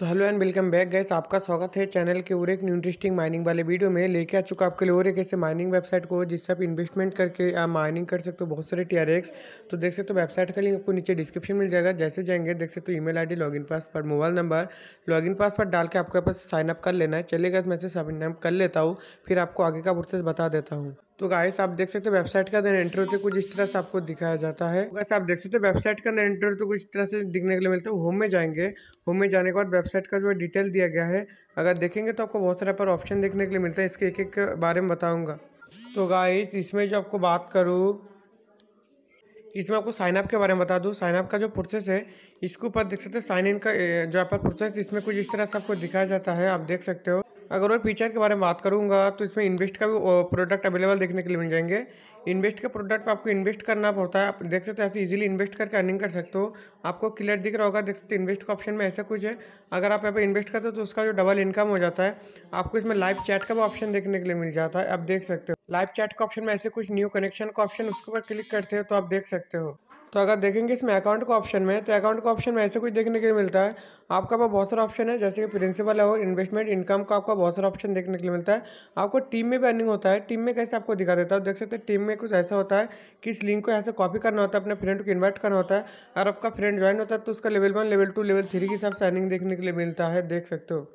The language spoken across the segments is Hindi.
तो hello and welcome back guys आपका स्वागत है चैनल के और एक न्यू इंटरेस्टिंग माइनिंग वाले वीडियो में लेके आ चुका आपके लिए और एक ऐसे माइनिंग वेबसाइट को जिससे आप इन्वेस्टमेंट करके आप माइनिंग कर सकते हो बहुत सारे टी तो देख सकते हो वेबसाइट का लिंक आपको नीचे डिस्क्रिप्शन मिल जाएगा जैसे जाएंगे देख सकते हो ई मेल आई डी पास पर मोबाइल नंबर लॉगिन पर डाल के आपके पास साइनअप कर लेना है चलेगा मैं साइनअप कर लेता हूँ फिर आपको आगे का प्रोसेस बता देता हूँ तो गाइस आप देख सकते हैं वेबसाइट का अंदर एंट्री होते कुछ इस तरह से आपको दिखाया जाता है गाइस आप देख सकते हैं वेबसाइट का अंदर एंट्री होते कुछ इस तरह से दिखने के लिए मिलता है होम में जाएंगे होम में जाने के बाद वेबसाइट का जो है डिटेल दिया गया है अगर देखेंगे तो आपको बहुत सारे पर ऑप्शन देखने के लिए मिलता है इसके एक एक बारे में बताऊँगा तो गाइस इसमें जो आपको बात करूँ इसमें आपको साइनअप के बारे में बता दूँ साइनअप का जो प्रोसेस है इसके ऊपर देख सकते हैं साइन इन का जो आप प्रोसेस इसमें कुछ इस तरह से आपको दिखाया जाता है आप देख सकते हो अगर और फीचर के बारे में बात करूँगा तो इसमें इन्वेस्ट का भी प्रोडक्ट अवेलेबल देखने के लिए मिल जाएंगे इन्वेस्ट के प्रोडक्ट में आपको इन्वेस्ट करना पड़ता है आप देख सकते हो ऐसे इजीली इन्वेस्ट करके अर्निंग कर सकते हो आपको क्लियर दिख रहा होगा देख सकते हो इन्वेस्ट का ऑप्शन में ऐसा कुछ है अगर आप यहाँ पर इन्वेस्ट करते हो तो उसका जो डबल इनकम हो जाता है आपको इसमें लाइव चैट का भी ऑप्शन देखने के लिए मिल जाता है आप देख सकते हो लाइव चैट का ऑप्शन में ऐसे कुछ न्यू कनेक्शन का ऑप्शन उसके ऊपर क्लिक करते हो तो आप देख सकते हो तो अगर देखेंगे इसमें अकाउंट को ऑप्शन में तो अकाउंट को ऑप्शन में ऐसे कुछ देखने के लिए मिलता है आपका पास बहुत सारा ऑप्शन है जैसे कि प्रिंसिपल और इन्वेस्टमेंट इनकम का आपका बहुत सारा ऑप्शन देखने के लिए मिलता है आपको टीम में भी अर्निंग होता है टीम में कैसे आपको दिखा देता है देख सकते हैं टीम में कुछ ऐसा होता है कि इस लिंक को यहाँ से कॉपी करना होता है अपने फ्रेंड को इन्वाइट करना होता है अगर आपका फ्रेंड ज्वाइन होता है तो उसका level one level two level three के हिसाब से अर्निंग देखने के लिए मिलता है देख सकते हो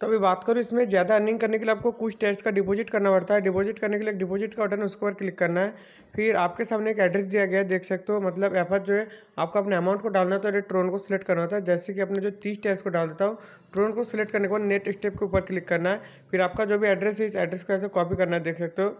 तो अभी बात करूँ इसमें ज़्यादा अर्निंग करने के लिए आपको कुछ टेस्ट का डिपॉजिट करना पड़ता है डिपॉजिट करने के लिए डिपॉजिट का बटन उसके ऊपर क्लिक करना है फिर आपके सामने एक एड्रेस दिया गया है देख सकते हो मतलब एफ जो है आपको अपने अमाउंट को डालना होता है ट्रोन को सिलेक्ट करना होता है जैसे कि अपने जो तीस टेस्ट को डाल देता हूँ ट्रोन को सिलेक्ट करने के बाद नेट स्टेप के ऊपर क्लिक करना है फिर आपका जो भी एड्रेस है इस एड्रेस को ऐसे कॉपी करना है देख सकते हो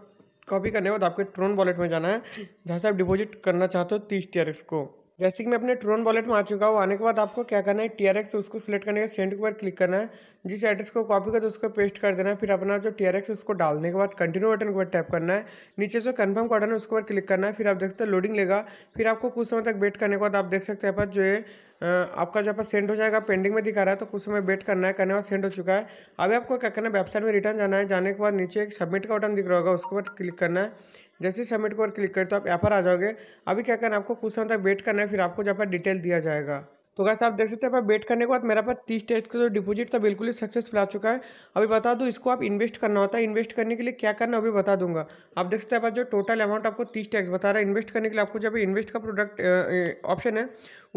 कॉपी करने के बाद आपके ट्रोन वॉलेट में जाना है जहाँ से आप डिपॉजिट करना चाहते हो तीस टी को जैसे कि मैं अपने ट्रोन वॉलेट में आ चुका हूँ आने के बाद आपको क्या करना है टी आर एक्स उसको सिलेक्ट करने के सेंड के ऊपर क्लिक करना है जिस एड्रेस को कॉपी कर उसको पेस्ट कर देना है फिर अपना जो टी आर एक्स उसको डालने के बाद कंटिन्यू बटन के ऊपर टैप करना है नीचे जो कन्फर्म बटन है उसके ऊपर क्लिक करना है फिर आप देख सकते हो लोडिंग लेगा फिर आपको कुछ समय तक वेट करने के बाद आप देख सकते हैं जो है आपका जो है सेंड हो जाएगा पेंडिंग में दिखा रहा है तो कुछ समय वेट करना है करने बाद सेंड हो चुका है अभी आपको क्या करना है वेबसाइट में रिटर्न जाना है जाने के बाद नीचे एक सबमिट का बटन दिख रहा होगा उसके बाद क्लिक करना है जैसे ही सबमिट को क्लिक करें तो आप यहाँ पर आ जाओगे अभी क्या करना है आपको कुछ समय तक वेट करना है फिर आपको जहाँ पर डिटेल दिया जाएगा तो कैसे आप देख सकते हैं वेट करने के बाद मेरा पास तीस टेस्ट का जो डिपोजिट था बिल्कुल ही सक्सेसफुल आ चुका है अभी बता दूँ इसको आप इन्वेस्ट करना होता है इन्वेस्ट करने के लिए क्या करना अभी बता दूंगा आप देख सकते हैं जो टोटल अमाउंट आपको तीस टैक्स बता रहा है इन्वेस्ट करने के लिए आपको जब इन्वेस्ट का प्रोडक्ट ऑप्शन है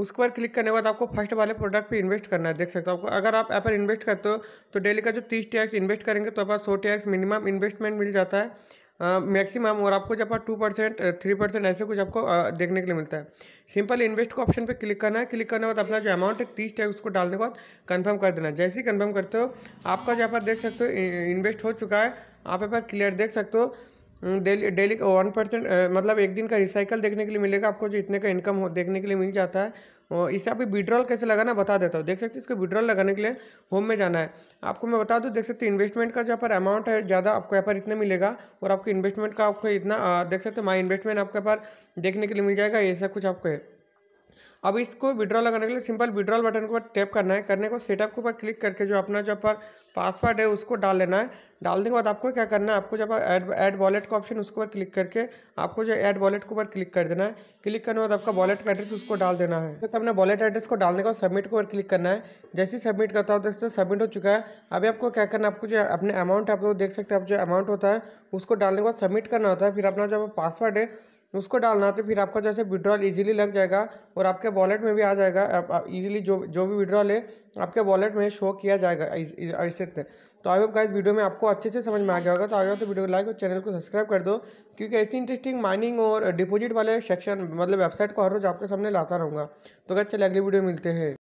उस पर क्लिक करने के बाद आपको फर्स्ट वाले प्रोडक्ट पर इन्वेस्ट करना है देख सकते हो आपको अगर आप यहाँ पर इन्वेस्ट करते हो तो डेली का जो तीस टैक्स इन्वेस्ट करेंगे तो आप सौ टैक्स मिनिमम इन्वेस्टमेंट मिल जाता है मैक्सिमम और आपको जब टू परसेंट थ्री परसेंट ऐसे कुछ आपको देखने के लिए मिलता है सिंपल इन्वेस्ट को ऑप्शन पे क्लिक करना है क्लिक करने के बाद अपना जो अमाउंट है तीस टाइप उसको डालने के बाद कंफर्म कर देना जैसे ही कंफर्म करते हो आपका जहाँ पर देख सकते हो इन्वेस्ट हो चुका है आप यहाँ पर क्लियर देख सकते हो हम्म, डेली डेली वन परसेंट मतलब एक दिन का रिसाइकल देखने के लिए मिलेगा आपको जो इतने का इनकम हो देखने के लिए मिल जाता है और इसे आप विड्रॉल कैसे लगाना बता देता हूँ देख सकते हैं इसको विड्रॉल लगाने के लिए होम में जाना है आपको मैं बता दूँ देख सकते हैं इन्वेस्टमेंट का जो पर अमाउंट है ज़्यादा आपको यहाँ पर इतना मिलेगा और आपके इन्वेस्टमेंट का आपको इतना देख सकते हैं माई इन्वेस्टमेंट आपके पास देखने के लिए मिल जाएगा ऐसा कुछ आपको है अब इसको विड्रॉ लगाने के लिए सिंपल विड्रॉल बटन के ऊपर टैप करना है करने को सेटअप के ऊपर क्लिक करके जो अपना जो पर पासवर्ड है उसको डाल लेना है डालने के बाद आपको क्या करना है आपको जब ऐड ऐड वॉलेट का ऑप्शन उसके ऊपर क्लिक करके आपको जो ऐड वॉलेट के ऊपर क्लिक कर देना है क्लिक करने के बाद आपका वॉलेट का एड्रेस उसको डाल देना है तो अपने वॉलेट एड्रेस को डालने के बाद सबमिट के ऊपर क्लिक करना है जैसे ही सबमिट करता हो दोस्तों सबमिट हो चुका है अभी आपको क्या करना है आपको जो अपने अमाउंट आप देख सकते हैं आप जो अमाउंट होता है उसको डालने के बाद सबमिट करना होता है फिर अपना जो पासवर्ड है उसको डालना तो फिर आपका जैसे विड्रॉल इजीली लग जाएगा और आपके वॉलेट में भी आ जाएगा इजीली जो जो भी विड्रॉल है आपके वॉलेट में शो किया जाएगा ऐसे तो आई होप गाइस वीडियो में आपको अच्छे से समझ में आ गया होगा तो आगे तो वीडियो को लाइक और चैनल को सब्सक्राइब कर दो क्योंकि ऐसी इंटरेस्टिंग माइनिंग और डिपोजिट वाले सेक्शन मतलब वेबसाइट को हर रोज आपके सामने लाता रहूँगा तो अगर चले अगली वीडियो मिलते हैं